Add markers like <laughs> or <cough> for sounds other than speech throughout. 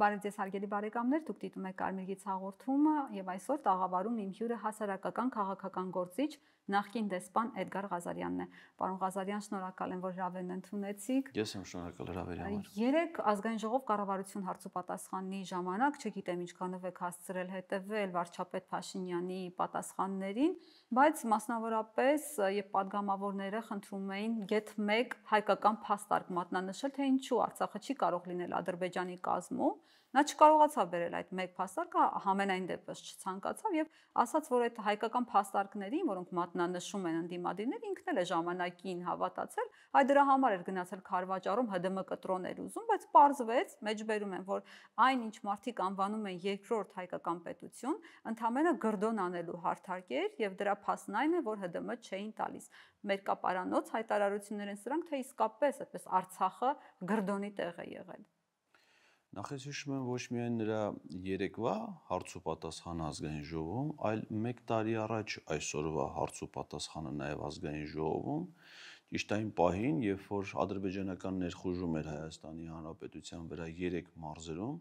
Բարև ձեզ հարգելի բարեկամներ, դուք դիտում եք Կարմիր գից հաղորդումը եւ այսօր տաղավարում իմ հյուրը հասարակական քաղաքական գործիչ նախկին դեսպան Էդգար Ղազարյանն է։ Պարոն Ղազարյան, շնորհակալ եմ, որ հրավերն ընդունեցիք։ Ես եմ շնորհակալ հրավերի համար։ Երեք ազգային ժողով կառավարություն հարցոպատասխանի ժամանակ, չգիտեմ ինչքանով եք հասցրել հետևել վարչապետ Փաշինյանի պատասխաններին, բայց մասնավորապես եւ падգամավորները խնդրում էին գետ 1 հայկական փաստարկ մատնանշել, թե ինչու Արցախը չի կարող լինել Ադրբեջանի կազմում Նա չկարողացավ վերել այդ մեկ փաստարկը, համենայն դեպս չցանկացավ եւ ասաց, որ այդ հայկական փաստարկներին, որոնք մատնանշում են ընդդիմադիրներ, ինքն էլ է ժամանակին հավատացել, այ դրա համար էր գնացել Խարվաճառում ՀԴՄ կտրոներ ուզում, բայց պարզվեց, մեջբերում են, որ այն ինչ մարդիկ անվանում են երկրորդ հայկական պետություն, ընդհանրապես գրդոն անելու հարթակ էր եւ դրա փաստն այն է, որ ՀԴՄ չէին տալիս մերկապարանոց հայտարարություններ են սրանք, թե իսկապես այդպես Արցախը գրդոնի տեղ է եղել։ Նախ ես հիշում եմ ոչ միայն նրա երեկվա հարցուպատասխան ազգային ժողովում, այլ 1 տարի առաջ այսօրվա հարցուպատասխանը նաև ազգային ժողովում ճիշտ այն պահին, երբ որ ադրբեջանական ներխուժում էր Հայաստանի Հանրապետության վրա 3 մարզերում,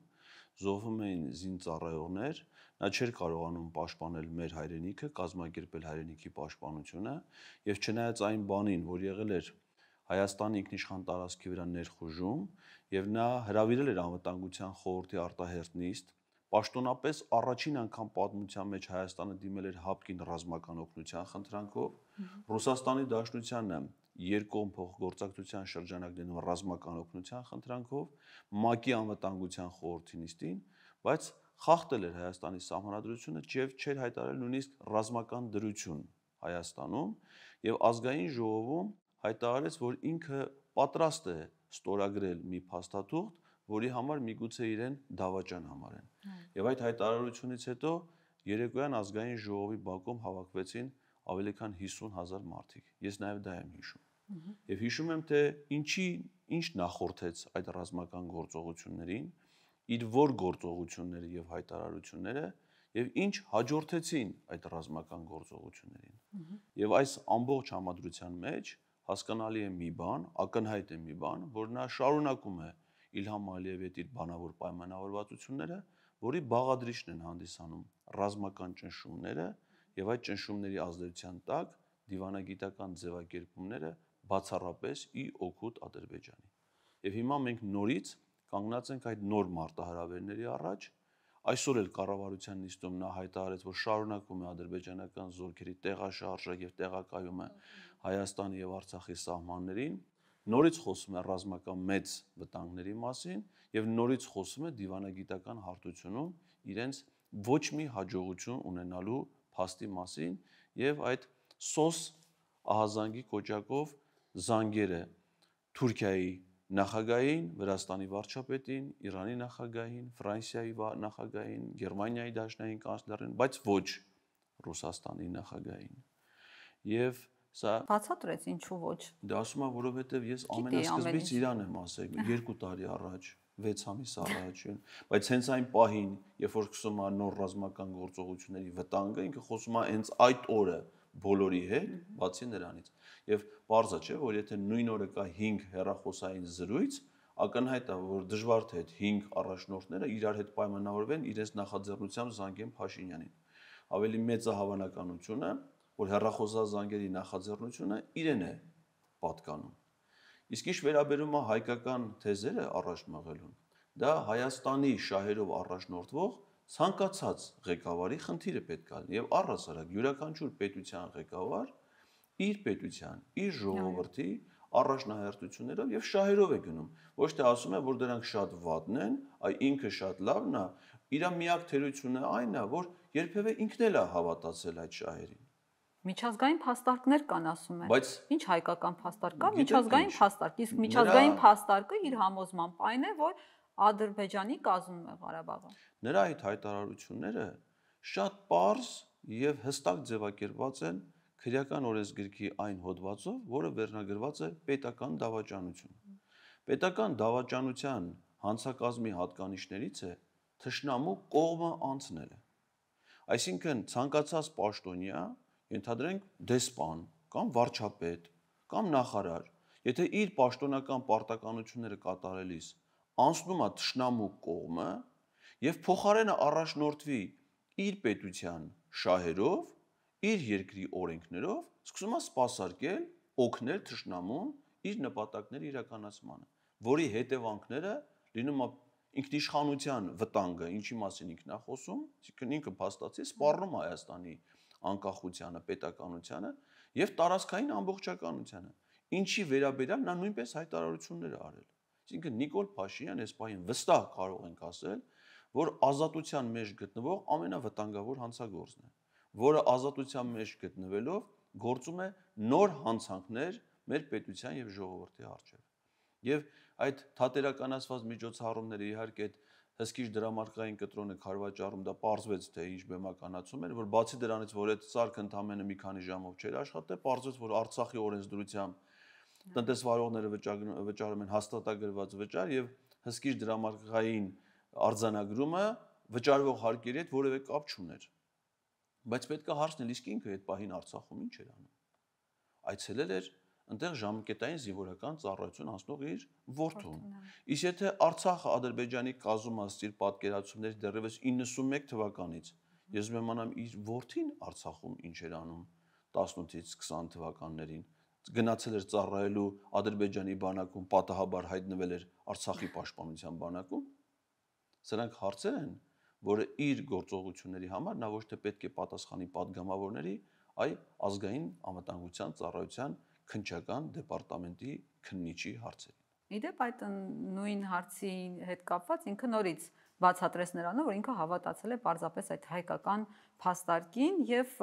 զոհվում էին զինծառայողներ, նա չէր կարողանում պաշտպանել մեր հայրենիքը, կազմակերպել հայրենիքի պաշտպանությունը, եւ չնայած այն բանին, որ եղել էր Հայաստանի ինքնիշխան տարածքի վրա ներխուժում եւ նա հրավիրել էր անվտանգության խորհրդի արտահերտնիստ պաշտոնապես առաջին անգամ պատմության մեջ Հայաստանը դիմել էր հապկին ռազմական օգնության խնդրանքով Ռուսաստանի Դաշնությանը երկկողմ փոխգործակցության շրջանակ դնում ռազմական օգնության խնդրանքով ՄԱԿ-ի անվտանգության խորհրդի նիստին, բայց խախտել էր Հայաստանի սահմանադրությունը եւ չէր հայտարարել նույնիսկ ռազմական դրություն Հայաստանում եւ ազգային ժողովում հայտարարեց, որ ինքը պատրաստ է ստորագրել մի փաստաթուղթ, որի համար միգուցե իրեն դավաճան համարեն։ Եվ այդ հայտարարությունից հետո երեկոյան ազգային ժողովի բակում հավաքվեցին ավելի քան 50000 մարդիկ։ Ես նաև դա եմ հիշում։ Եվ հիշում եմ, թե ինչի ինչ նախորդեց այդ ռազմական գործողություններին, իր որ գործողությունները եւ հայտարարությունները եւ ինչ հաջորդեցին այդ ռազմական գործողություններին։ Եվ այս ամբողջ համադրության մեջ հասկանալի է մի բան, ակնհայտ է մի բան, որ նա շարունակում է Իլհամ Ալիևի հետ իր բանավոր պայմանավորվածությունները, որի բաղադրիչն են հանդիսանում ռազմական ճնշումները եւ այդ ճնշումների ազդեցության տակ դիվանագիտական ձևակերպումները բացառապես ի օգուտ Ադրբեջանի։ Եվ հիմա մենք նորից կանգնած ենք այդ նոր մարտահրավերների առաջ, Այսօր էլ կառավարության նիստում նա հայտարարեց, որ շարունակվում է ադրբեջանական զորքերի տեղաշարժը եւ տեղակայումը Հայաստանի եւ Արցախի սահմաններին, նորից խոսում է ռազմական մեծ վտանգների մասին եւ նորից խոսում է դիվանագիտական հարտությունում իրենց ոչ մի հաջողություն ունենալու փաստի մասին եւ այդ սոս ահազանգի կոճակով զանգերը Թուրքիայի նախագահին, Վրաստանի վարչապետին, Իրանի նախագահին, Ֆրանսիայի նախագահին, Գերմանիայի դաշնային կանցլերին, բայց ոչ Ռուսաստանի նախագահին։ Եվ սա բացատրեց ինչու ոչ։ Դա ասում եմ, որովհետև ես ամենասկզբից Իրան եմ ասել 2 տարի առաջ, 6 ամիս առաջ, բայց հենց այն պահին, երբ որ սկսում է նոր ռազմական գործողությունների վտանգը, ինքը խոսում է հենց այդ օրը, որ բոլորի հետ, բացի նրանից։ Եվ parza չէ, որ եթե նույն օրը կա 5 հերախոսային զրույց, ակնհայտ է, որ դժվար թե այդ 5 առաջնորդները իրար հետ պայմանավորվեն իրենց նախաձեռնությամբ զանգեն Փաշինյանին։ Ավելի մեծ է հավանականությունը, որ հերախոսա զանգերի նախաձեռնությունը իրեն է պատկանում։ Իսկ ինչ վերաբերում է հայկական թեզերը առաջ մղելուն, դա Հայաստանի շահերով առաջնորդվող ցանկացած ղեկավարի խնդիրը պետք է լինի եւ առհասարակ յուրաքանչյուր պետության ղեկավար իր պետության, իր ժողովրդի առաջնահերթություններով եւ շահերով է գնում։ Ոչ թե ասում է, որ դրանք շատ վատն են, այ ինքը շատ լավն է, իր միակ թերությունը այն է, որ երբևէ ինքն էլ է հավատացել այդ շահերին։ Միջազգային փաստարկներ կան ասում են։ Բայց ի՞նչ հայկական փաստարկ կա, միջազգային փաստարկ։ Իսկ միջազգային փաստարկը իր համոզմամբ այն է, որ Ադրբեջանի կազմում է Ղարաբաղը։ Նրա այդ հայտարարությունները շատ པարզ եւ հստակ ձևակերպված են քրեական օրենսգրքի այն հոդվածով, որը վերնագրված է պետական դավաճանություն։ Պետական դավաճանության հանցակազմի հատկանիշներից է թշնամու կողմը անցնելը։ Այսինքն ցանկացած պաշտոնյա, ենթադրենք դեսպան կամ վարչապետ կամ նախարար, եթե իր պաշտոնական պարտականությունները կատարելիս անցնում է ճշնամու կողմը եւ փոխարենը առաջնորդվի իր պետության շահերով, իր երկրի օրենքներով, սկսում է սпасարկել, օգնել ճշնամուն իր նպատակների իրականացմանը, որի հետևանքները լինում է ինքնիշխանության վտանգը, ինչի մասին ինքն է խոսում, ինքն ինքը փաստացի սպառնում Հայաստանի անկախությանը, պետականությանը եւ տարածքային ամբողջականությանը։ Ինչի վերաբերյալ նա նույնպես հայտարարություններ արել։ Այսինքն Նիկոլ Փաշինյան այս պահին վստահ կարող ենք ասել, որ ազատության մեջ գտնվող ամենավտանգավոր հանցագործն է, որը ազատության մեջ գտնվելով գործում է նոր հանցանքներ մեր պետության եւ ժողովրդի առջեւ։ Եվ այդ թատերականացված միջոցառումները իհարկե այդ հսկիչ դրամարկղային կտրոնը քարվաճառում դա պարզվեց թե ինչ բեմականացում էր, որ բացի դրանից, որ այդ սարքը ընդամենը մի քանի ժամով չէր աշխատել, պարզվեց, որ Արցախի օրենսդրությամբ Հա։ տնտեսվարողները վճարում են հաստատագրված վճար եւ հսկիչ դրամարկղային արձանագրումը վճարվող հարկերի հետ որևէ կապ չուներ։ Բայց պետք է հարցնել իսկ ինքը այդ պահին Արցախում ինչ էր անում։ Այցելել էր ընտեղ ժամկետային զինվորական ծառայություն անցնող իր ворթուն։ հա։ Իսկ եթե Արցախը Ադրբեջանի կազմում աստիր պատկերացումներ դեռևս 91 թվականից, հա։ ես մեմանամ իր ворթին Արցախում ինչ էր անում 18-ից 20 թվականներին, գնացել էր ծառայելու Ադրբեջանի բանակում, պատահաբար հայտնվել էր Արցախի պաշտպանության բանակում, սրանք հարցեր են, որը իր գործողությունների համար նա ոչ թե պետք է պատասխանի падգամավորների, այլ ազգային անվտանգության ծառայության քնչական դեպարտամենտի քննիչի հարցերին։ Իդեպ այդ նույն հարցի հետ կապված ինքը նորից բացատրես նրանով, որ ինքը հավատացել է պարզապես այդ հայկական փաստարկին եւ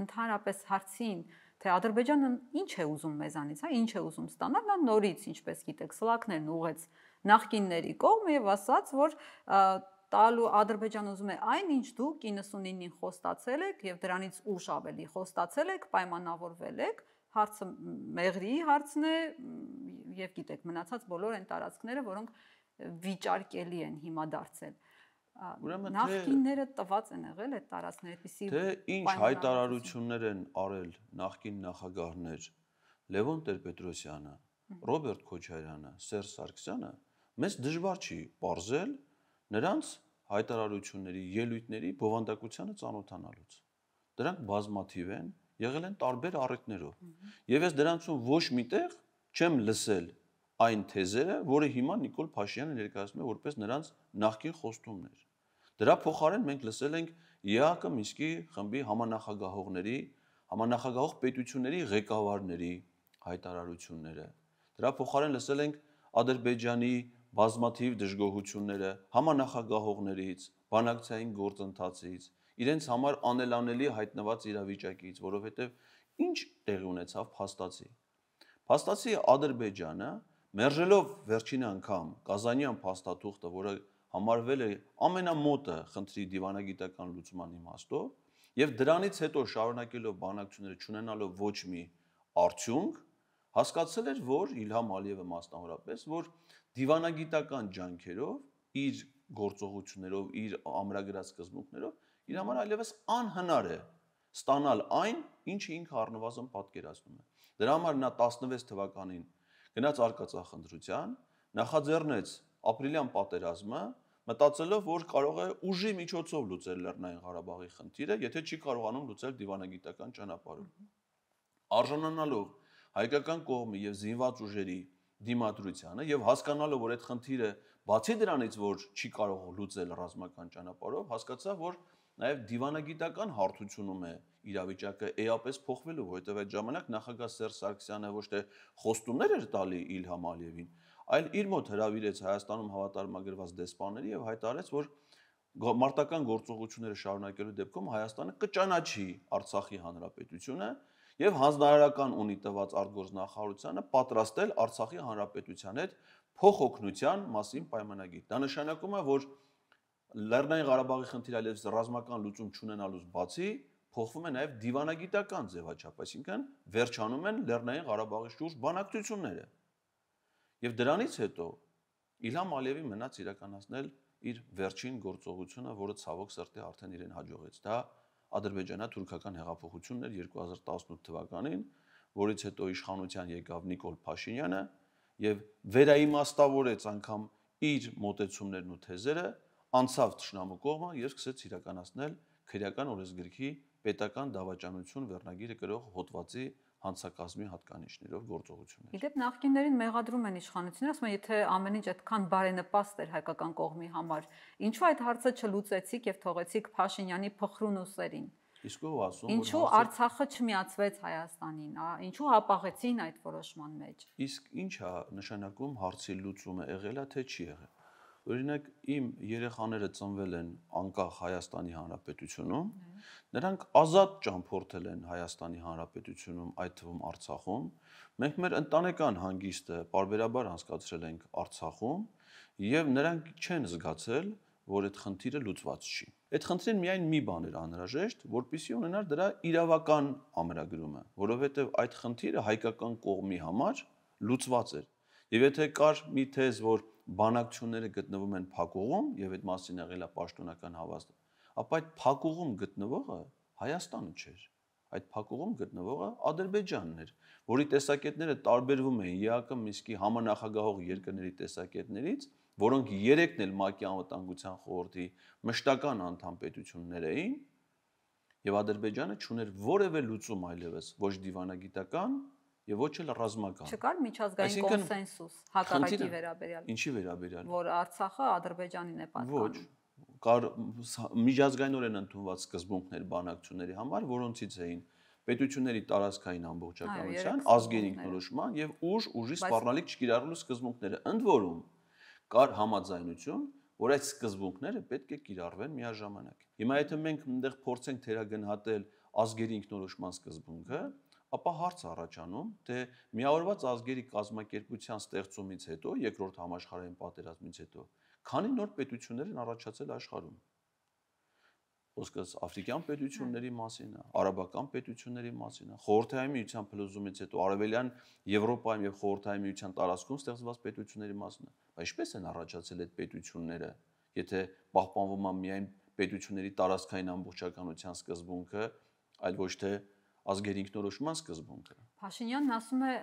ընդհանրապես հարցին, հարցին թե Ադրբեջանը ինչ է ուզում մեզանից, հա, ինչ է ուզում ստանալ, նա նորից, ինչպես գիտեք, սլակներն ուղեց նախկինների կողմ եւ ասաց, որ տալու Ադրբեջան ուզում է այն, ինչ դուք 99-ին խոստացել եք եւ դրանից ուշ ավելի խոստացել եք, պայմանավորվել եք, հարցը մեղրի հարցն է եւ գիտեք մնացած բոլոր այն տարածքները, որոնք վիճարկելի են հիմա դարձել նախկինները տված են եղել այդ տարածքներ այդպիսի Դե ինչ հայտարարություններ են արել նախկին նախագահներ Լևոն Տեր-Պետրոսյանը, Ռոբերտ Քոչարյանը, Սերժ Սարգսյանը, մեզ դժվար չի ողրել նրանց հայտարարությունների, ելույթների բովանդակությանը ծանոթանալուց։ Դրանք բազմաթիվ են, եղել են տարբեր առիթներով։ Եվ ես դրանցում ոչ միտեղ չեմ լսել այն թեզերը, որը հիմա Նիկոլ Փաշյանը ներկայացնում է որպես նրանց նախկին խոստումներ։ Դրա փոխարեն մենք լսել ենք ԵԱԿ-ը Մինսկի խմբի համանախագահողների, համանախագահող պետությունների ղեկավարների հայտարարությունները։ Դրա փոխարեն լսել ենք Ադրբեջանի բազմաթիվ դժգոհությունները համանախագահողներից, բանակցային գործընթացից, իրենց համար անելանելի հայտնված իրավիճակից, որովհետև ինչ տեղի ունեցավ փաստացի։ Փաստացի Ադրբեջանը մերժելով վերջին անգամ Կազանյան փաստաթուղթը, որը համարվել է ամենամոտը խնդրի դիվանագիտական լուծման իմաստով, եւ դրանից հետո շարունակելով բանակցությունները ճանենալով ոչ մի արդյունք, հասկացել էր, որ Իլհամ Ալիևը մասնավորապես, որ դիվանագիտական ջանքերով իր գործողություններով, իր ամրագրած սկզբունքներով իր համար այլևս անհնար է ստանալ այն, ինչը ինքը առնվազն պատկերացնում է։ Դրա համար նա 16 թվականին գնաց արկածախնդրության, նախաձեռնեց ապրիլյան պատերազմը, մտածելով, որ կարող է ուժի միջոցով լուծել Լեռնային Ղարաբաղի խնդիրը, եթե չի կարողանում լուծել դիվանագիտական ճանապարհով։ Արժանանալով հայկական կողմի եւ զինված ուժերի դիմադրությանը եւ հասկանալով, որ այդ խնդիրը բացի դրանից, որ չի կարող լուծել ռազմական ճանապարհով, հասկացա, որ նաև դիվանագիտական հարթությունում է իրավիճակը էապես փոխվելու, որովհետև այդ ժամանակ նախագահ Սերժ Սարգսյանը ոչ թե խոստումներ էր տալի Իլհամ Ալիևին, այլ իր մոտ հրավիրեց Հայաստանում հավատարմագրված դեսպանների եւ հայտարարեց, որ մարտական գործողությունները շարունակելու դեպքում Հայաստանը կճանաչի Արցախի հանրապետությունը եւ հանրահայական ունի տված արտգործնախարարությունը պատրաստել Արցախի հանրապետության հետ փոխօգնության մասին պայմանագիր։ Դա նշանակում է, որ Լեռնային Ղարաբաղի խնդիրը այլևս ռազմական լուծում չունենալուց բացի փոխվում է նաև դիվանագիտական ձևաչափ, այսինքն վերջանում են Լեռնային Ղարաբաղի շուրջ բանակցությունները։ Եվ դրանից հետո Իլհամ Ալիևի մնաց իրականացնել իր վերջին գործողությունը, որը ցավոք սրտի արդեն իրեն հաջողեց։ Դա ադրբեջանա-թուրքական հեղափոխությունն էր 2018 թվականին, որից հետո իշխանության եկավ Նիկոլ Փաշինյանը եւ վերաիմաստավորեց անգամ իր մտեցումներն ու թեզերը անցավ ճշնամու կողմը եւ սկսեց իրականացնել քրեական օրենսգրքի պետական դավաճանություն վերնագիրը գրող հոդվածի հանցակազմի հատկանիշներով գործողություններ։ Իդեպ նախկիններին մեղադրում են իշխանությունը, ասում են, եթե ամեն ինչ այդքան բարենպաստ էր հայկական կողմի համար, ինչու այդ հարցը չլուծեցիք եւ թողեցիք Փաշինյանի փխրուն ուսերին։ Իսկ ով ասում որ Ինչու Արցախը չմիացվեց Հայաստանին, ա, ինչու հապաղեցին այդ որոշման մեջ։ Իսկ ի՞նչ է նշանակում հարցի լուծումը եղելա թե չի եղել։ Օրինակ իմ երեխաները ծնվել են անկախ Հայաստանի Հանրապետությունում։ Նրանք ազատ ճամփորդել են Հայաստանի Հանրապետությունում, այդ թվում Արցախում։ Մենք մեր ընտանեկան հանգիստը parberabar անցկացրել ենք Արցախում եւ նրանք չեն զգացել, որ այդ խնդիրը լուծված չի։ Այդ խնդրին միայն մի բան էր անհրաժեշտ, որpիսի ունենար դրա իրավական ամրագրումը, որովհետև այդ խնդիրը հայկական կողմի համար լուծված էր։ Եվ եթե կար մի թեզ, որ բանակցությունները գտնվում են փակուղում եւ այդ մասին եղել է պաշտոնական հավաստը, ապա այդ փակուղում գտնվողը Հայաստանը չէր այդ փակուղում գտնվողը Ադրբեջանն էր, որի տեսակետները տարբերվում էին ԵԱԿ-ի Միսկի համանախագահող երկրների տեսակետներից, որոնք երեքն էլ ՄԱԿ-ի անվտանգության խորհրդի մշտական անդամ պետություններ էին, եւ Ադրբեջանը չուներ որևէ լուծում այլևս, ոչ դիվանագիտական, եւ ոչ էլ ռազմական։ Չկար միջազգային կոնսենսուս հակառակի վերաբերյալ։ Ինչի վերաբերյալ։ Որ Արցախը Ադրբեջանին է պատկանում։ Ոչ կար միջազգայինորեն ընդունված սկզբունքներ բանակցությունների համար, որոնցից էին պետությունների տարածքային ամբողջականության, ազգերի ինքնորոշման եւ ուժ ուժի սպառնալիք չկիրառելու սկզբունքները։ Ընդ որում կար համաձայնություն, որ այդ սկզբունքները պետք է կիրառվեն միաժամանակ։ Հիմա եթե մենք այնտեղ փորձենք թերագնահատել ազգերի ինքնորոշման սկզբունքը, ապա հարց առաջանում, թե միավորված ազգերի կազմակերպության ստեղծումից հետո, երկրորդ համաշխարհային պատերազմից հետո, քանի նոր պետություններ են առաջացել աշխարհում։ Ոսկս աֆրիկյան պետությունների հա։ մասին է, արաբական պետությունների մասին է, խորհրդային միության փլուզումից հետո արևելյան Եվրոպայում եւ խորհրդային միության տարածքում ստեղծված պետությունների մասին է։ Բայց ինչպես են առաջացել այդ պետությունները, եթե պահպանվում է միայն պետությունների տարածքային ամբողջականության սկզբունքը, այլ ոչ թե դե ազգերի ինքնորոշման սկզբունքը։ Փաշինյանն ասում է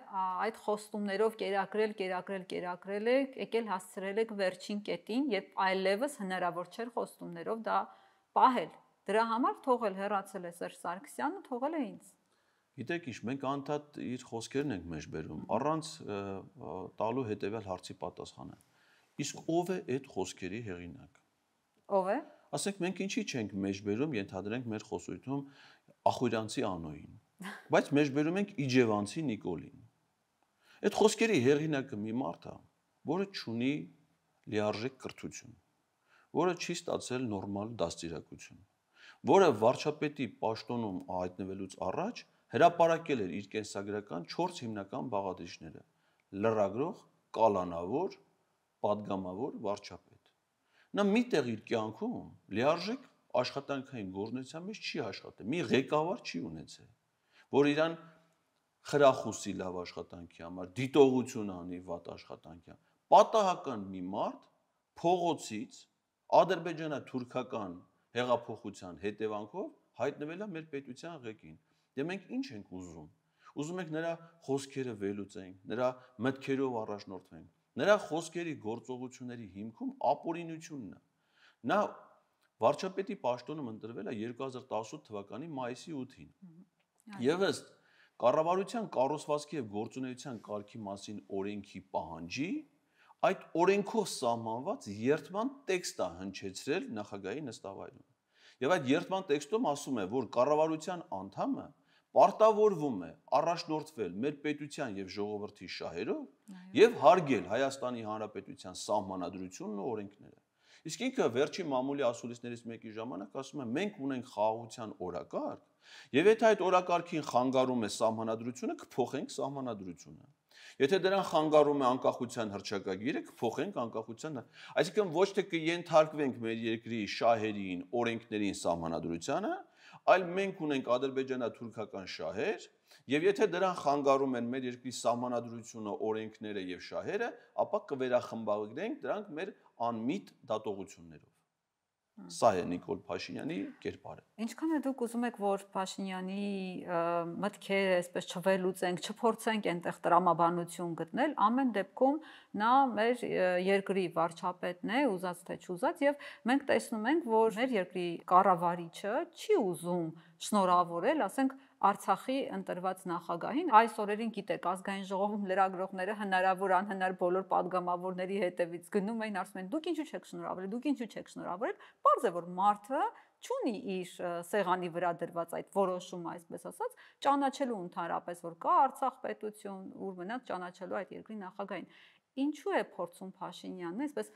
այդ խոստումներով կերակրել, կերակրել, կերակրել եք, եկել հասցրել եք վերջին կետին, երբ այլևս հնարավոր չէր խոստումներով դա պահել։ Դրա համար թողել հերացել է Սերժ Սարգսյանը, թողել է ինձ։ Գիտեք ինչ, մենք անդադ իր խոսքերն ենք մեջ բերում, առանց տալու հետևյալ հարցի պատասխանը։ Իսկ ով է այդ խոսքերի հեղինակ։ Ո՞վ է։ Ասենք մենք ինչի չենք մեջբերում, ենթադրենք մեր խոսույթում ախույրանցի անոյին, բայց մեջբերում ենք իջևանցի Նիկոլին։ Այդ խոսքերի հեղինակը մի մարդ է, որը ճունի լիարժեք կրթություն, որը չի ստացել նորմալ դաստիարակություն, որը վարչապետի պաշտոնում հայտնվելուց առաջ հրապարակել էր իր կենսագրական 4 հիմնական բաղադրիչները՝ լրագրող, կալանավոր, падգամավոր վարչապետ։ Նա միտեղ իր կյանքում լիարժեք աշխատանքային գործնության մեջ չի աշխատել, մի ղեկավար չի ունեցել, որ իրան խրախուսի լավ աշխատանքի համար, դիտողություն անի վատ աշխատանքի համար։ Պատահական մի մարդ փողոցից ադրբեջանա-թուրքական հեղափոխության հետևանքով հայտնվել է մեր պետության ղեկին։ Դե մենք ինչ ենք ուզում։ Ուզում ենք նրա խոսքերը վերլուծենք, նրա մտքերով առաջնորդվենք։ Նրա խոսքերի գործողությունների հիմքում ապօրինությունն է։ Նա վարչապետի պաշտոնում ընտրվել է 2018 թվականի մայիսի 8-ին։ Եվ ըստ կառավարության կառուցվածքի եւ գործունեության կարգի մասին օրենքի պահանջի այդ օրենքով սահմանված երթման տեքստը հնչեցրել նախագահի նստավայրում։ Եվ այդ երթման տեքստում ասում է, որ կառավարության անդամը պարտավորվում է առաջնորդվել մեր պետության եւ ժողովրդի շահերով եւ հարգել Հայաստանի Հանրապետության սահմանադրությունն ու օրենքները։ Իսկ ինքը վերջի մամուլի ասուլիսներից մեկի ժամանակ ասում է մենք ունենք խաղաղության օրակարգ, եւ եթե այդ օրակարգին խանգարում է սահմանադրությունը, կփոխենք սահմանադրությունը։ Եթե դրան խանգարում է անկախության հրճակագիրը, կփոխենք անկախության, այսինքն ոչ թե կենթարկվենք մեր երկրի շահերին, օրենքներին, սահմանադրությանը, այլ մենք ունենք ադրբեջանա-թուրքական շահեր, եւ եթե դրան խանգարում են մեր երկրի սահմանադրությունը, օրենքները եւ շահերը, ապա կվերախմբագրենք դրանք մեր անմիտ դատողություններով։ Սա է Նիկոլ Փաշինյանի կերպարը։ Ինչքան է դուք ուզում եք, որ Փաշինյանի մտքերը այսպես չվելուցենք, չփորձենք այնտեղ տրամաբանություն գտնել, ամեն դեպքում նա մեր երկրի վարչապետն է, ուզած թե չուզած, եւ մենք տեսնում ենք, որ մեր երկրի կառավարիչը չի ուզում շնորհավորել, ասենք, Արցախի ընտրված նախագահին այս օրերին գիտեք ազգային ժողովում լրագրողները հնարավոր անհնար բոլոր падգամավորների հետևից գնում էին ասում են դուք ինչու չեք շնորհավորել դուք ինչու չեք շնորհավորել բարձր որ մարդը չունի իր սեղանի վրա դրված այդ որոշումը այսպես ասած ճանաչելու ընդհանրապես որ կա Արցախ պետություն ուր մնաց ճանաչելու այդ երկրի նախագահին ինչու է փորձում Փաշինյանն այսպես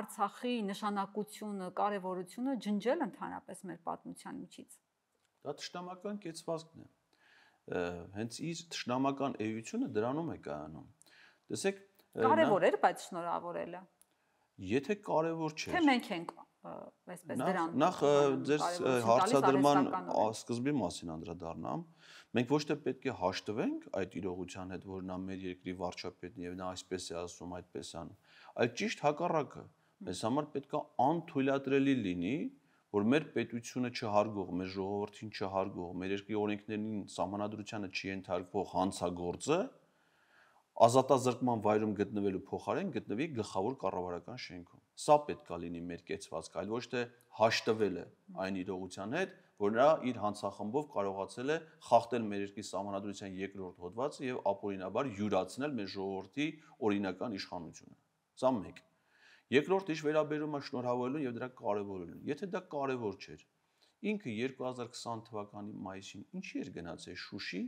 Արցախի նշանակությունը կարևորությունը ջնջել ընդհանրապես մեր պատմության միջից Դա ճշտամական կեցվածքն է։ Հենց իր ճշտամական էությունը դրանում է կայանում։ Տեսեք, կարևոր էր, բայց շնորհավորելը։ Եթե կարևոր չէ։ Թե մենք ենք այսպես դրան։ Նախ ձեր հարցադրման սկզբի մասին անդրադառնամ։ Մենք ոչ թե պետք է հաշտվենք այդ իրողության հետ, որ նա մեր երկրի վարչապետն է եւ նա այսպես է ասում, այդպես ան, այլ ճիշտ հակառակը։ Մեզ համար պետք է անթույլատրելի լինի որ մեր պետությունը չհարգող, մեր ժողովրդին չհարգող, մեր երկրի օրենքներին համանadrությանը չենթարկվող հանցագործը ազատազրկման վայրում գտնվելու փոխարեն գտնվի գլխավոր կառավարական շենքում։ Սա պետք է լինի մեր կեցվածքը, այլ ոչ թե հաշտվելը այն իրողության հետ, որ նա իր հանցախմբով կարողացել է խախտել մեր երկրի համանadrության երկրորդ հոդվածը եւ ապօրինաբար յուրացնել մեր ժողովրդի օրինական իշխանությունը։ Սա մեկ։ Երկրորդը իշ վերաբերում է շնորհավորելուն եւ դրա կարեւորելուն։ Եթե դա կարեւոր չէր, ինքը 2020 թվականի մայիսին ինչի էր գնացել Շուշի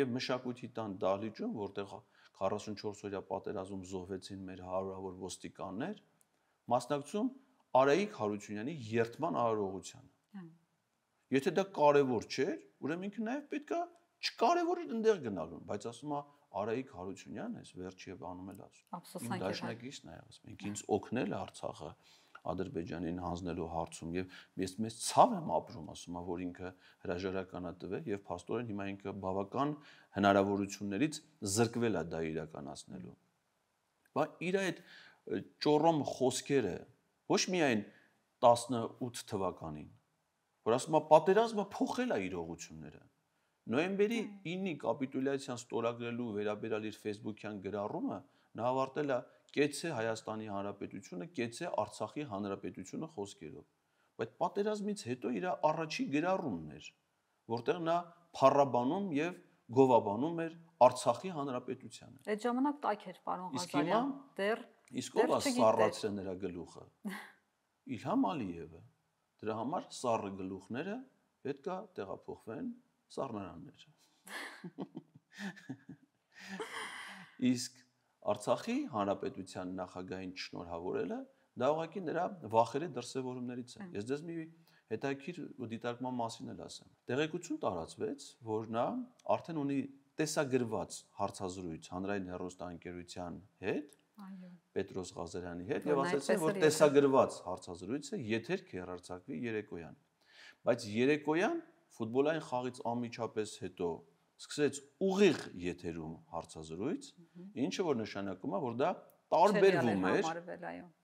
եւ մշակույթի տան դահլիճում, որտեղ 44 օրյա պատերազմ զոհվեցին մեր հարյուրավոր ոստիկաններ, մասնակցում Արայիկ Հարությունյանի երթման արարողությանը։ հա։ Եթե դա կարեւոր չէր, ուրեմն ինքը նաեւ պետքա չկարևոր էր ընդեղ գնալուն, բայց ասում է Արայիկ Հարությունյանն էս վերջի եւ անում էլ ասում։ Իմ դաշնակիցն է ասում։ Ինք ինձ օգնել Արցախը Ադրբեջանին հանձնելու հարցում եւ ես մեծ ցավ եմ ապրում, ասում եմ, որ ինքը հրաժարականա տվել եւ փաստորեն հիմա ինքը բավական հնարավորություններից զրկվել է դա իրականացնելու։ Բա իր այդ ճորոմ խոսքերը ոչ միայն 18 թվականին, որ ասում է պատերազմը փոխել է իրողությունները Նոյեմբերի 9-ի հա։ կապիտուլյացիան ստորագրելու վերաբերալ իր Facebook-յան գրառումը նա ավարտել է կեցե Հայաստանի Հանրապետությունը, կեցե Արցախի Հանրապետությունը խոսքերով։ Բայց պատերազմից հետո իր առաջի գրառումն էր, որտեղ նա փառաբանում եւ գովաբանում էր Արցախի Հանրապետությանը։ Այդ ժամանակ տակ էր պարոն Ղազարյան դեռ իսկ ով ասառացրել նրա գլուխը։ <laughs> Իլհամ Ալիևը։ Դրա համար սառը գլուխները պետքա տեղափոխվեն սառնարաններ։ <laughs> Իսկ Արցախի հանրապետության նախագահին շնորհավորելը դա ուղղակի նրա վախերի դրսևորումներից է։ Ես դες մի հետաքրիր ու դիտարկման մասին էլ ասեմ։ Տեղեկություն տարածվեց, որ նա արդեն ունի տեսագրված հարցազրույց հանրային հերոստանգերության հետ, այո, Պետրոս Ղազարյանի հետ եւ ասացին, որ տեսագրված հարցազրույցը եթեր կերարցակվի երեկոյան։ Բայց երեկոյան ֆուտբոլային խաղից անմիջապես հետո սկսեց ուղիղ եթերում հարցազրույց, ինչը որ նշանակում է, որ դա տարբերվում էր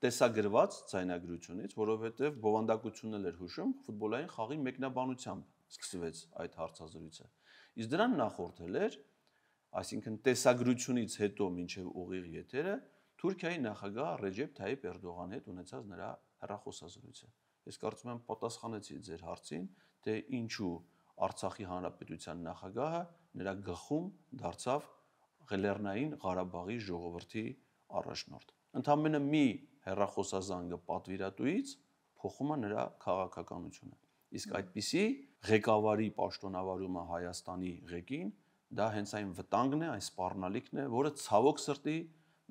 տեսագրված ցայնագրությունից, որովհետև բովանդակությունն էլ էր հուշում ֆուտբոլային խաղի մեկնաբանությամբ սկսվեց այդ հարցազրույցը։ Իսկ դրան նախորդել էր, այսինքն տեսագրությունից հետո մինչև ուղիղ եթերը Թուրքիայի նախագահ Ռեջեփ Թայիպ Էրդողանի հետ ունեցած նրա հեռախոսազրույցը։ Ես կարծում եմ պատասխանեցի ձեր հարցին, թե ինչու Արցախի հանրապետության նախագահը նրա գլխում դարձավ Ղելերնային Ղարաբաղի ժողովրդի առաջնորդ։ Ընդամենը մի հերրախոսազանգը պատվիրատուից փոխում է նրա քաղաքականությունը։ Իսկ այդպիսի ղեկավարի պաշտոնավարումը Հայաստանի ղեկին դա հենց այն վտանգն է, այն սпарնալիքն է, որը ցավոք սրտի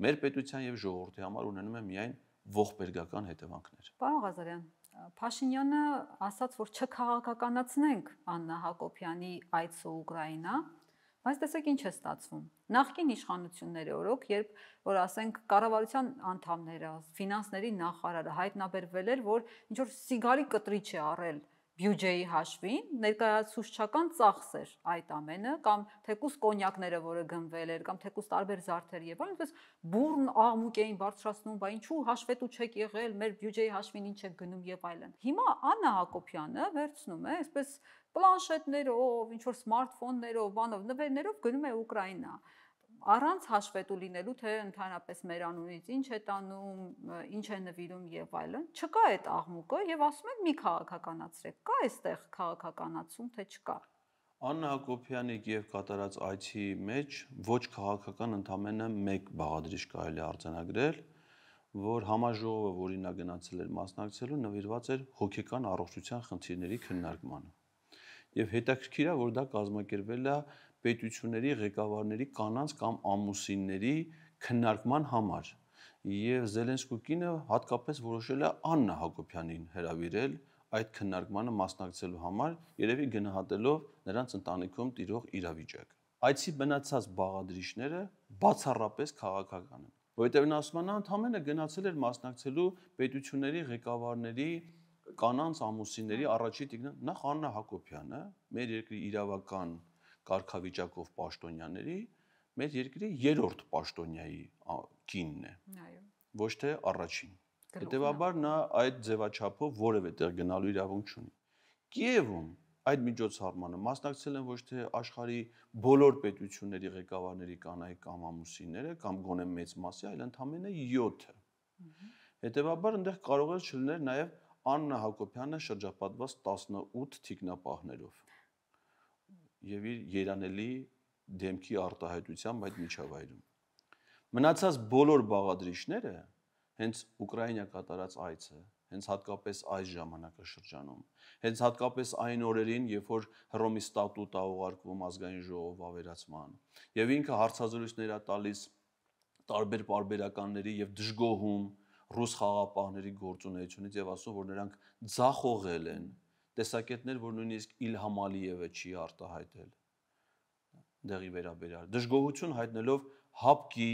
մեր պետության եւ ժողովրդի համար ունենում է միայն ողբերգական հետևանքներ։ Պարոն Ղազարյան, Փաշինյանը ասաց, որ չքաղաքականացնենք Աննա Հակոբյանի այցը Ուկրաինա, բայց տեսեք ինչ է ստացվում։ Նախկին իշխանությունների օրոք, երբ որ ասենք կառավարության անդամները, ֆինանսների նախարարը հայտնաբերվել էր, որ ինչ որ սիգարի կտրիչ է առել բյուջեի հաշվին ներկայացուցչական ծախս էր այդ ամենը կամ թեկուս կոնյակները, որը գնվել էր կամ թեկուս տարբեր զարդեր եւ այլն, այնպես բուրն աղմուկ էին բարձրացնում, բա ինչու հաշվետու չեք եղել, մեր բյուջեի հաշվին ինչ է գնում եւ այլն։ Հիմա Աննա Հակոբյանը վերցնում է այսպես պլանշետներով, ինչ որ սմարթֆոններով, բանով, նվերներով գնում է Ուկրաինա։ ու առանց հաշվետու լինելու թե ընդհանրապես մեր անունից ինչ է տանում, ինչ է նվիրում եւ այլն, չկա այդ աղմուկը եւ ասում են մի քաղաքականացրեք։ Կա այստեղ քաղաքականացում թե չկա։ Աննա Հակոբյանի եւ կատարած այցի մեջ ոչ քաղաքական ընդամենը մեկ բաղադրիչ կարելի արձանագրել, որ համաժողովը, որին նա գնացել էր մասնակցելու, նվիրված էր հոգեկան առողջության խնդիրների քննարկմանը։ Եվ հետաքրքիր է, որ դա կազմակերպվել է պետությունների ղեկավարների կանանց կամ ամուսինների քննարկման համար եւ Զելենսկուկինը հատկապես որոշել է Աննա Հակոբյանին հրավիրել այդ քննարկմանը մասնակցելու համար երևի գնահատելով նրանց ընտանիքում տիրող իրավիճակը այցի մնացած բաղադրիչները բացառապես քաղաքական են որովհետեւ նա ասում է նա ընդամենը գնացել էր մասնակցելու պետությունների ղեկավարների կանանց ամուսինների առաջի տիկնա նախ Աննա Հակոբյանը մեր երկրի իրավական կարգավիճակով պաշտոնյաների մեր երկրի երրորդ պաշտոնյայի կինն է։ Այո։ Ոչ թե առաջին։ Հետևաբար նա այդ ձևաչափով որևէ տեղ գնալու իրավունք չունի։ Կիևում այդ միջոցառմանը մասնակցել են ոչ թե աշխարի բոլոր պետությունների ղեկավարների կանայք կամ ամուսինները կամ գոնե մեծ մասի, այլ ընդամենը 7-ը։ Հետևաբար այնտեղ կարող էր չլինել նաև Աննա Հակոբյանը շրջապատված 18 թիկնապահներով եւ իր երանելի դեմքի արտահայտությամբ այդ միջավայրում։ Մնացած բոլոր բաղադրիչները հենց Ուկրաինա կատարած այցը, հենց հատկապես այս ժամանակաշրջանում, հենց հատկապես այն օրերին, երբ որ Հռոմի ստատուտը ուղարկվում ազգային ժողով ավերացման, եւ ինքը հարցազրույցներ է տալիս տարբեր բարբերականների եւ դժգոհում ռուս խաղապահների գործունեությունից եւ ասում որ նրանք ձախողել են տեսակետներ, որ նույնիսկ Իլհամ Ալիևը չի արտահայտել դեղի վերաբերյալ։ Դժգոհություն հայտնելով հապկի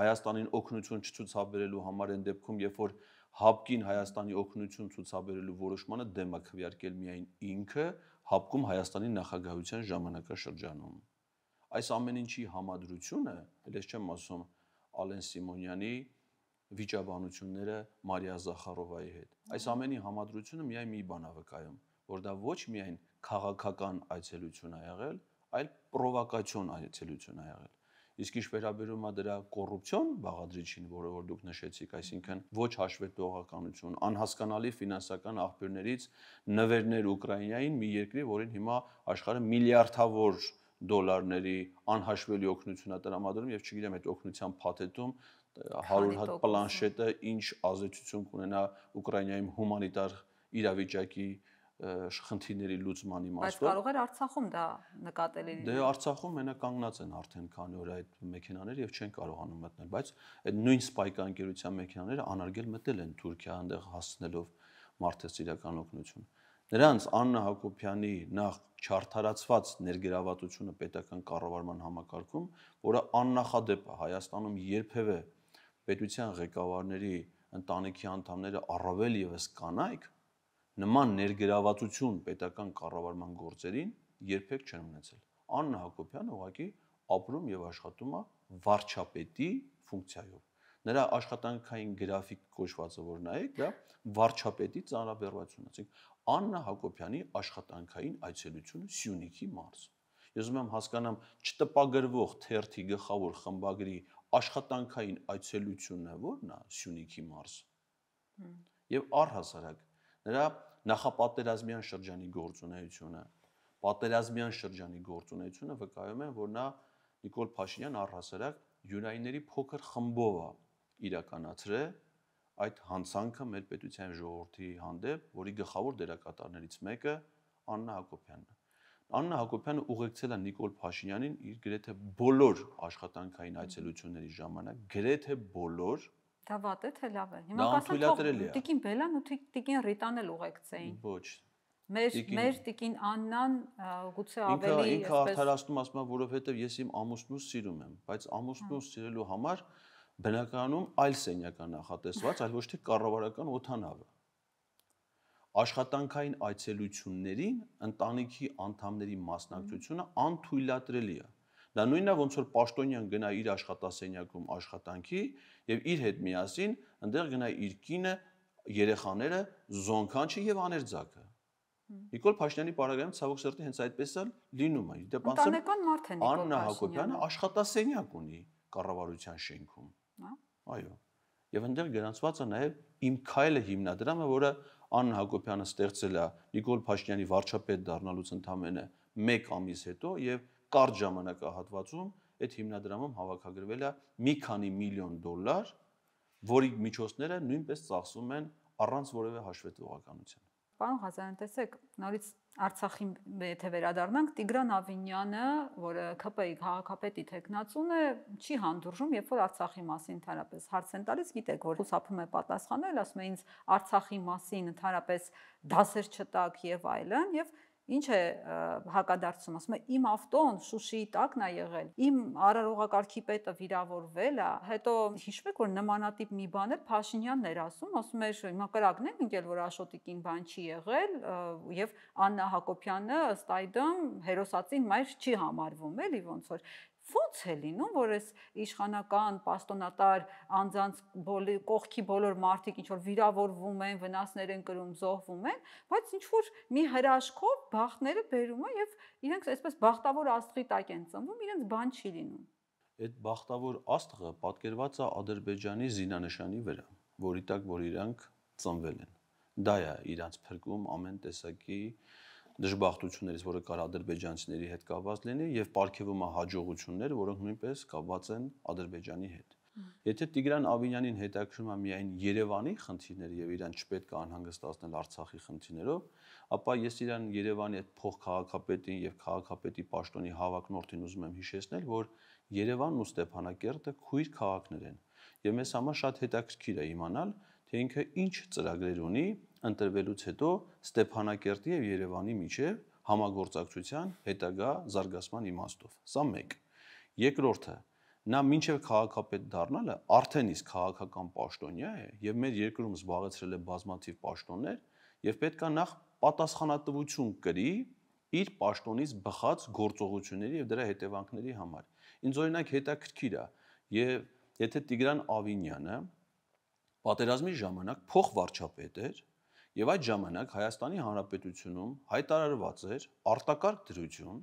Հայաստանին օգնություն չցուցաբերելու համար են դեպքում, երբ որ հապկին Հայաստանի օգնություն ցուցաբերելու որոշմանը դեմ է քվյարկել միայն ինքը հապկում Հայաստանի նախագահության ժամանակաշրջանում։ Այս ամեն ինչի համադրությունը, ես չեմ ասում Ալեն Սիմոնյանի վիճաբանությունները Մարիա Զախարովայի հետ։ Այս ամենի համադրությունը միայն մի բան ա վկայում, որ դա ոչ միայն քաղաքական այցելություն ա եղել, այլ պրովոկացիոն այցելություն ա եղել։ Իսկ ինչ վերաբերում է դրա կոռուպցիոն բաղադրիչին, որը որ դուք նշեցիք, այսինքն ոչ հաշվետվողականություն, անհասկանալի ֆինանսական աղբյուրներից նվերներ Ուկրաինային, մի երկրի, որին հիմա աշխարհը միլիարդավոր դոլարների անհաշվելի օգնություն է տրամադրում եւ չգիտեմ այդ օգնության փաթեթում 100 հատ պլանշետը ինչ ազդեցություն կունենա Ուկրաինայում հումանիտար իրավիճակի խնդիրների լուծման իմաստով։ Բայց կարող էր Արցախում դա նկատել լինել։ Դե Արցախում մենակ կանգնած են արդեն քանի օր այդ մեքենաները եւ չեն կարողանում մտնել, բայց այդ նույն սպայկանկերության մեքենաները անարգել մտել են Թուրքիա այնտեղ հասցնելով մարդես իրական օգնություն։ Նրանց Աննա Հակոբյանի նախ չարթարացված ներգրավվածությունը պետական կառավարման համակարգում, որը աննախադեպ է Հայաստանում երբևէ պետության ղեկավարների ընտանիքի անդամները առավել եւս կանայք նման ներգրավվածություն պետական կառավարման գործերին երբեք չեն ունեցել։ Աննա Հակոբյանը ուղղակի ապրում եւ աշխատում է վարչապետի ֆունկցիայով նրա աշխատանքային գրաֆիկ կոչվածը որ նայեք, դա վարչապետի ծանրաբեռնությունն է, ասենք Աննա Հակոբյանի աշխատանքային այցելությունը Սյունիքի մարզ։ Ես ուզում եմ հասկանամ չտպագրվող թերթի գլխավոր խմբագրի աշխատանքային այցելությունը ո՞րն է Սյունիքի մարզ։ Եվ առհասարակ նրա նախապատերազմյան շրջանի գործունեությունը, պատերազմյան շրջանի գործունեությունը վկայում է, որ նա Նիկոլ Փաշինյան առհասարակ յուրայինների փոքր խմբով է իրականացրել այդ հանցանքը մեր պետության ժողովրդի հանդեպ, որի գլխավոր դերակատարներից մեկը Աննա Հակոբյանն է։ Աննա Հակոբյանը ուղեկցել է Նիկոլ Փաշինյանին իր գրեթե բոլոր աշխատանքային այցելությունների ժամանակ, գրեթե բոլոր Դա վատ է թե լավ է։ Հիմա կասեմ Տիկին Բելան ու Տիկին Ռիտան էլ ուղեկցեին։ Ոչ։ Մեր մեր Տիկին Աննան գուցե ավելի այսպես Ինքը արդարացնում ասում է, որովհետև ես իմ ամուսնուս սիրում եմ, բայց ամուսնուս սիրելու համար բնականում այլ սենյակա նախատեսված, այլ ոչ թե կառավարական օթանավը աշխատանքային այցելություններին ընտանիքի անդամների մասնակցությունը անթույլատրելի է։ Դա նույնն է, ոնց որ Պաշտոնյան գնա իր աշխատասենյակում աշխատանքի եւ իր հետ միասին այնտեղ գնա իր կինը, երեխաները, զոնքանչը եւ աներձակը։ Նիկոլ Փաշինյանի параգրաֆում ցավոք սրտի հենց այդպես էլ լինում է։ Դե բանսը Ընտանեկան մարդ է Նիկոլ Փաշինյանը։ Աննա Հակոբյանը աշխատասենյակ ունի կառավարության շենքում։ հա։ Այո։ Եվ այնտեղ գրանցված է նաեւ իմ քայլը հիմնադրամը, որը Աննա Հակոբյանը ստեղծել է Նիկոլ Փաշինյանի վարչապետ դառնալուց ընդամենը 1 ամիս հետո եւ կարճ ժամանակահատվածում այդ հիմնադրամում հավաքագրվել է մի քանի միլիոն դոլար, որի միջոցները նույնպես ծախսում են առանց որևէ հաշվետվողականության։ Պարոն Ղազարյան, տեսեք, նորից Արցախին եթե վերադառնանք Տիգրան Ավինյանը, որը ԿՊ-ի քաղաքապետի տեխնացուն է, չի հանդուրժում, երբ որ Արցախի մասին ընդհանրապես հարց են տալիս, գիտեք, որ հուսափում է պատասխանել, ասում է ինձ Արցախի մասին ընդհանրապես դասեր չտակ եւ այլն, եւ այլ, Ինչ է հակադարձում, ասում է իմ ավտոն Շուշիի տակն է եղել։ Իմ արարողակարքի պետը վիրավորվել է։ Հետո հիշվեք որ նմանատիպ մի բան էր Փաշինյանն էր ասում, ասում էր հիմա կրակն են ընկել, որ Աշոտիկին բան չի եղել եւ Աննա Հակոբյանը ըստ այդմ հերոսացին մայր չի համարվում, էլի ոնց որ ո՞նց է լինում, որ այս իշխանական, պաստոնատար անձանց բոլի կողքի բոլոր մարդիկ ինչ որ վիրավորվում են, վնասներ են կրում, զոհվում են, բայց ինչ որ մի հրաշքով բախտները բերում է եւ իրենք այսպես բախտավոր աստղի տակ են ծնվում, իրենց բան չի լինում։ Այդ բախտավոր աստղը պատկերված է Ադրբեջանի զինանշանի վրա, որի տակ որ իրանք ծնվել են։ Դա է իրանց փրկում ամեն տեսակի դժբախտություններից, որը կար ադրբեջանցիների հետ կապված լինի եւ ապարգևում է հաջողություններ, որոնք նույնպես կապված են ադրբեջանի հետ։ Եթե Տիգրան Ավինյանին հետաքրում է միայն Երևանի խնդիրները եւ իրան չպետք է անհանգստացնել Արցախի խնդիրներով, ապա ես իրան Երևանի այդ փոխքաղաքապետին եւ քաղաքապետի պաշտոնի հավակնորդին ուզում եմ հիշեցնել, որ Երևանն ու Ստեփանակերտը քույր քաղաքներ են։ Եվ մեզ համար շատ հետաքրքիր է իմանալ, թե ինքը ինչ ծրագրեր ունի ընտրվելուց հետո Ստեփանակերտի եւ Երևանի միջև համագործակցության հետագա զարգացման իմաստով։ Սա 1։ Երկրորդը նա մինչև քաղաքապետ դառնալը արդեն իսկ քաղաքական պաշտոնյա է եւ մեր երկրում զբաղեցրել է բազմաթիվ պաշտոններ եւ պետքա նախ պատասխանատվություն կրի իր պաշտոնից բխած գործողությունների եւ դրա հետևանքների համար։ Ինձ օրինակ հետաքրքիր է եւ եթե Տիգրան Ավինյանը պատերազմի ժամանակ փոխվարչապետ էր, Եվ այդ ժամանակ Հայաստանի Հանրապետությունում հայտարարված էր արտակարգ դրություն,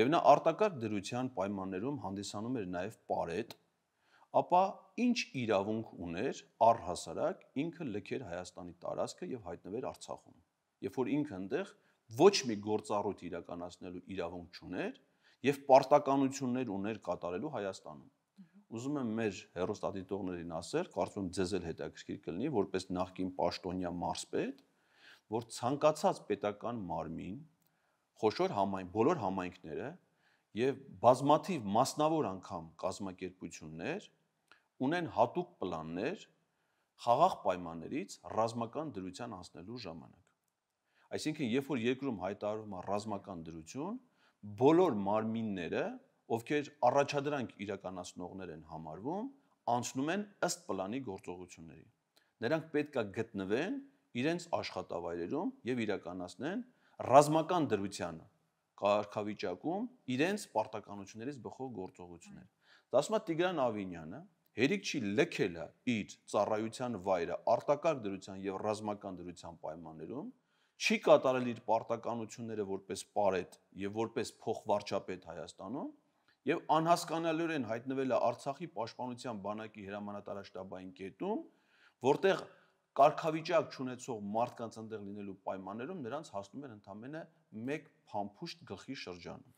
եւ նա արտակարգ դրության պայմաններում հանդիսանում էր նաեւ պարետ, ապա ինչ իրավունք ուներ առհասարակ ինքը լքեր Հայաստանի տարածքը եւ հայտնվեր Արցախում։ Երբ որ ինքը այնտեղ ոչ մի գործառույթ իրականացնելու իրավունք չուներ եւ պարտականություններ ուներ կատարելու Հայաստանում ուզում եմ մեր հերոստատիտողներին ասել, կարծում եմ ձեզ էլ հետաքրքիր կլինի, որպես նախկին պաշտոնյա մարսպետ, որ ցանկացած պետական մարմին, խոշոր համայն, բոլոր համայնքները եւ բազմաթիվ մասնավոր անգամ կազմակերպություններ ունեն հատուկ պլաններ խաղաղ պայմաններից ռազմական դրության անցնելու ժամանակ։ Այսինքն, երբ որ երկրում հայտարարվում է ռազմական դրություն, բոլոր մարմինները ովքեր առաջադրանք իրականացնողներ են համարվում, անցնում են ըստ պլանի գործողությունների։ Նրանք պետքա գտնվեն իրենց աշխատավայրերում եւ իրականացնեն ռազմական դրությանը կարգավիճակում իրենց պարտականություններից բխող գործողություններ։ Դասմա Տիգրան Ավինյանը հերիք չի լքել իր ծառայության վայրը արտակարգ դրության եւ ռազմական դրության պայմաններում, չի կատարել իր պարտականությունները որպես պարետ եւ որպես փոխվարչապետ Հայաստանում եւ անհասկանալիորեն հայտնվել է Արցախի պաշտպանության բանակի հրամանատարաշտաբային կետում, որտեղ կարգավիճակ ճանաչող մարդկանց ընդեղ լինելու պայմաններում նրանց հասնում էր ընդամենը 1 փամփուշտ գլխի շրջանում։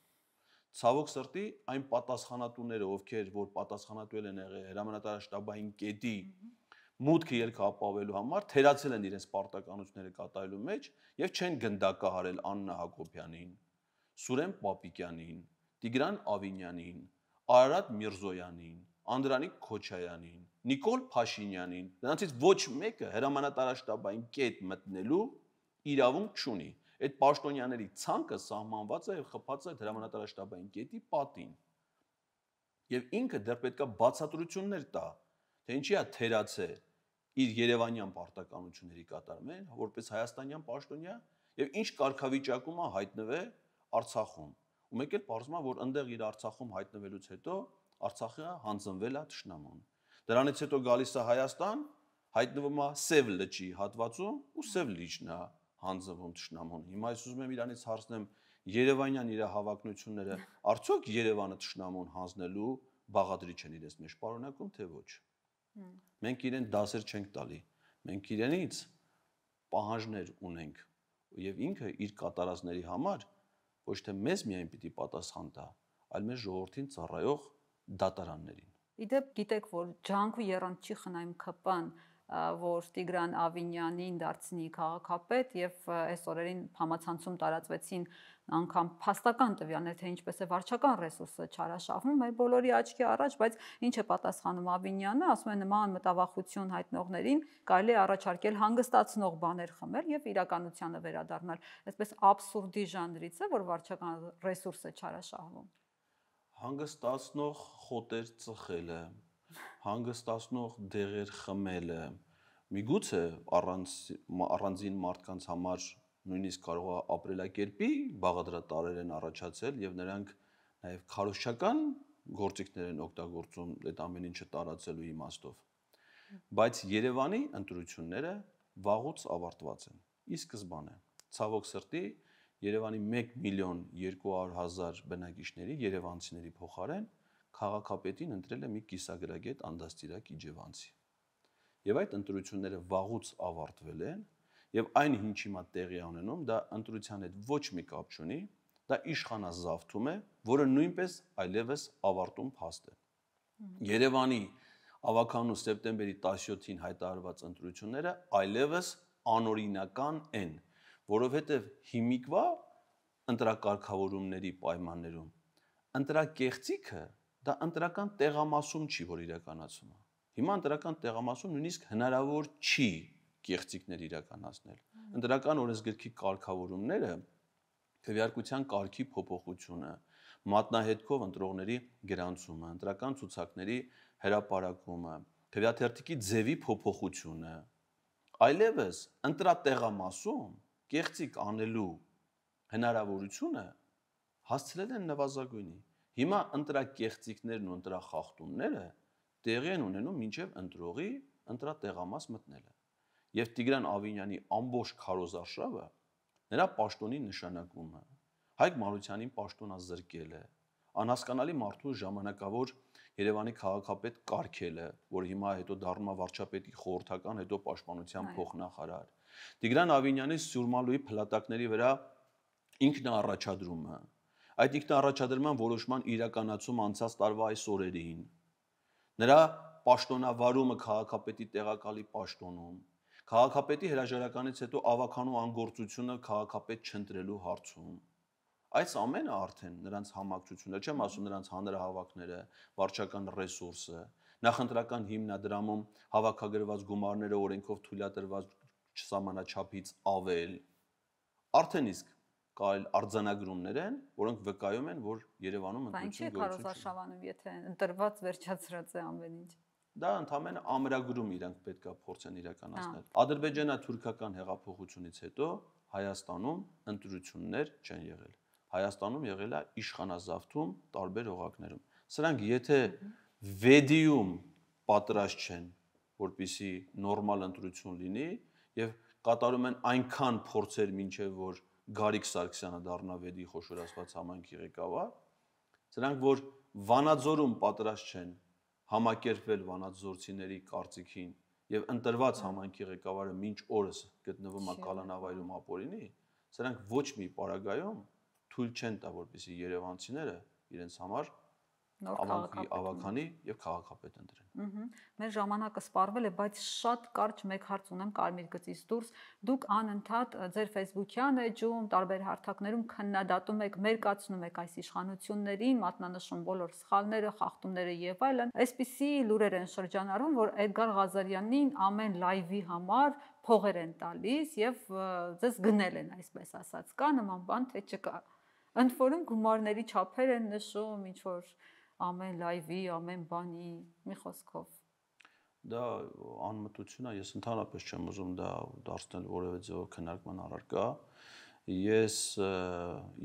Ցավոք սրտի այն պատասխանատուները, ովքեր որ պատասխանատուել են եղել հրամանատարաշտաբային կետի մուտքը ելքը ապավելու համար թերացել են իրենց պարտականությունները կատարելու մեջ եւ չեն գնդակահարել Աննա Հակոբյանին, Սուրեն Պապիկյանին, Տիգրան Ավինյանին, Արարատ Միրզոյանին, Անդրանիկ Քոչայանին, Նիկոլ Փաշինյանին, նրանցից ոչ մեկը հրամանատարաշտաբային կետ մտնելու իրավունք չունի։ Այդ պաշտոնյաների ցանկը սահմանված է եւ խփած է հրամանատարաշտաբային կետի պատին։ Եվ ինքը դեռ պետքա բացատրություններ տա, թե ինչի է թերացել իր Երևանյան պարտականությունների կատարմեն, որպես հայաստանյան պաշտոնյա եւ ինչ կարգավիճակում է հայտնվել Արցախում ու մեկ էլ բարձմա որ այնտեղ իր Արցախում հայտնվելուց հետո Արցախը հանձնվել է ճշնամուն։ Դրանից հետո գալիս է Հայաստան, հայտնվում է Սև լճի հատվածում ու Սև լիճն է հանձնվում ճշնամուն։ Հիմա ես ուզում եմ իրանից հարցնեմ Երևանյան իր հավակնությունները, արդյոք Երևանը ճշնամուն հանձնելու բաղադրիչ են իրենց մեջ պարունակում թե ոչ։ Մենք իրեն դասեր չենք տալի։ Մենք իրենից պահանջներ ունենք եւ ինքը իր կատարածների համար ոչ թե մեզ միայն պիտի պատասխան տա, այլ մեր ժողովրդին ծառայող դատարաններին։ Իդեպ գիտեք, որ ջանք ու երանգ չի խնայում քփան, որ Տիգրան Ավինյանին դարձնի քաղաքապետ եւ այս օրերին համացանցում տարածվեցին անգամ փաստական տվյալներ, թե ինչպես է վարչական ռեսուրսը չարաշահվում մեր բոլորի աչքի առաջ, բայց ինչ է պատասխանում Ավինյանը, ասում է նման մտավախություն հայտնողներին կարելի է առաջարկել հանգստացնող բաներ խմել եւ իրականությանը վերադառնալ։ Այսպես աբսուրդի ժանրից է, որ վարչական ռեսուրսը չարաշահվում։ Հանգստացնող խոտեր ծխելը հանգստացնող դեղեր խմելը միգուցե առանց առանձին մարդկանց համար նույնիսկ կարող է ապրելակերպի բաղադրատարեր են առաջացել եւ նրանք նաեւ քարոշչական գործիքներ են օգտագործում այդ ամեն ինչը տարածելու իմաստով։ Բայց Երևանի ընտրությունները վաղուց ավարտված են։ Ի սկզբանե ցավոք սրտի Երևանի 1 միլիոն 200 հազար բնակիչների Երևանցիների փոխարեն 1 քաղաքապետին ընտրել է մի կիսագրագետ անդաստիրակ իջևանցի։ Եվ այդ ընտրությունները վաղուց ավարտվել են, եւ այն ինչ հիմա տեղի ունենում, դա ընտրության հետ ոչ մի կապ չունի, դա իշխանազավթում է, որը նույնպես այլևս ավարտում փաստ է։ Երևանի ավականու սեպտեմբերի 17-ին հայտարարված ընտրությունները այլևս անօրինական են, որովհետև հիմիկվա ընտրակարգավորումների պայմաններում ընտրակեղծիքը դա ընտրական տեղամասում չի, որ իրականացում է։ Հիմա ընտրական տեղամասում նույնիսկ հնարավոր չի կեղծիքներ իրականացնել։ Ընտրական օրենսգրքի կարգավորումները քվեարկության կարգի փոփոխությունը, մատնահետքով ընտրողների գրանցումը, ընտրական ցուցակների հրապարակումը, քվեաթերթիկի ձևի փոփոխությունը, այլևս ընտրատեղամասում կեղծիկ անելու հնարավորությունը հասցրել են նվազագույնի։ Հիմա ընտրակեղծիկներն ու ընտրախախտումները տեղի են ունենում մինչև ընտրողի ընտրատեղամաս մտնելը։ Եվ Տիգրան Ավինյանի ամբողջ քարոզարշավը նրա պաշտոնի նշանակումը, Հայկ Մարությանին պաշտոնազրկելը, անհասկանալի մարդու ժամանակավոր Երևանի քաղաքապետ Կարքելը, որ հիմա հետո դառնում է վարչապետի խորհրդական, հետո պաշտպանության փոխնախարար։ Տիգրան Ավինյանի Սյուրմալուի փլատակների վրա ինքնաառաջադրումը, Այդ ինքնառաջադրման որոշման իրականացում անցած տարվա այս օրերին նրա պաշտոնավարումը քաղաքապետի տեղակալի պաշտոնում քաղաքապետի հրաժարականից հետո ավականու անգործությունը քաղաքապետ չընտրելու հարցում այս ամենը արդեն նրանց համակցությունն է, չեմ ասում նրանց հանրահավաքները, վարչական ռեսուրսը, նախընտրական հիմնադրամում հավաքագրված գումարները օրենքով թույլատրված չսահմանաչափից ավել։ Արդեն իսկ կարել արձանագրումներ են, որոնք վկայում են, որ Երևանում ընդունություն գործում։ Բայց ինչ է քարոզարշավանում, եթե ընտրված վերջացրած է ամեն ինչ։ Դա ընդամենը ամրագրում իրանք պետքա փորձեն իրականացնել։ հա։ Ադրբեջանա-թուրքական հեղափոխությունից հետո Հայաստանում ընտրություններ չեն եղել։ Հայաստանում եղել է իշխանազավթում տարբեր օղակներում։ Սրանք եթե վեդիում պատրաստ չեն, որպիսի նորմալ ընտրություն լինի եւ կատարում են այնքան փորձեր, ոչ որ Գարիկ Սարգսյանը դառնավ Էդի խոշորացված համայնքի ղեկավար, սրանք որ Վանաձորում պատրաստ չեն համակերպվել վանաձորցիների կարծիքին եւ ընտրված համայնքի ղեկավարը մինչ օրս գտնվում է Կալանավայրում ապօրինի, սրանք ոչ մի պարագայում թույլ չեն տա որպեսի Երևանցիները իրենց համար նոր քաղաքապետ ավականի եւ քաղաքապետ ընտրեն։ Ուհ։ Մեր ժամանակը սպառվել է, բայց շատ կարճ մեկ հարց ունեմ Կարմիր գծից դուրս։ Դուք անընդհատ ձեր Facebook-յան էջում, տարբեր հարթակներում քննադատում եք, մերկացնում եք այս իշխանություններին, մատնանշում բոլոր սխալները, խախտումները եւ այլն։ Այսպիսի լուրեր են շրջանառվում, որ Էդգար Ղազարյանին ամեն լայվի համար փողեր են տալիս եւ ձեզ գնել են, այսպես ասած։ Կա նման բան, թե չկա։ Ընդ որում գումարների չափեր են նշում, ինչ որ ամեն լայվի, ամեն բանի, մի խոսքով դա անմտություն է ես ընդհանրապես չեմ ուզում դա դարձնել որևէ ձևով քննարկման առարկա ես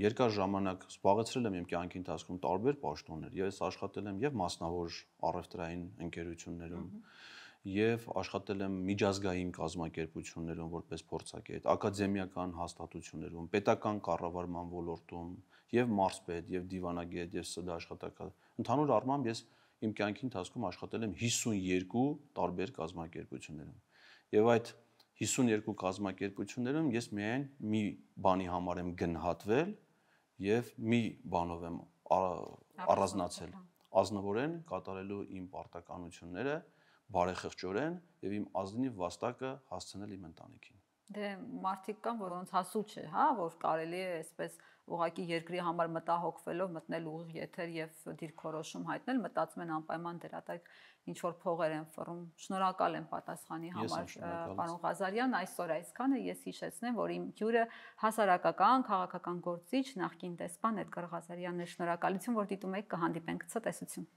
երկար ժամանակ զբաղեցրել եմ իմ կյանքի ընթացքում տարբեր պաշտոններ ես աշխատել եմ եւ մասնավոր առևտրային ընկերություններում mm -hmm եւ աշխատել եմ միջազգային կազմակերպություններում որպես փորձագետ, ակադեմիական հաստատություններում, պետական կառավարման ոլորտում եւ մարզպետ եւ դիվանագետ եւ ՍԴ աշխատակալ։ Ընդհանուր առմամբ ես իմ կյանքի ընթացքում աշխատել եմ 52 տարբեր կազմակերպություններում։ Եվ այդ 52 կազմակերպություններում ես միայն մի բանի համար եմ գնահատվել եւ մի բանով եմ առանձնացել հա։ ազնվորեն կատարելու իմ պարտականությունները բարեխղճորեն եւ իմ ազնիվ վաստակը հասցնել իմ ընտանիքին։ Դե մարդիկ կան, որոնց հասու չէ, հա, որ կարելի է այսպես ուղակի երկրի համար մտահոգվելով մտնել ուղիղ եթեր եւ դիրքորոշում հայտնել, մտածում են անպայման դերատակ ինչ որ փողեր են ֆռում։ Շնորհակալ եմ պատասխանի համար, պարոն Ղազարյան, այսօր այսքանը ես հիշեցնեմ, որ իմ հյուրը հասարակական քաղաքական գործիչ, նախկին դեսպան Էդգար Ղազարյանն է։ Շնորհակալություն, որ դիտում եք, կհանդիպենք ցտեսություն։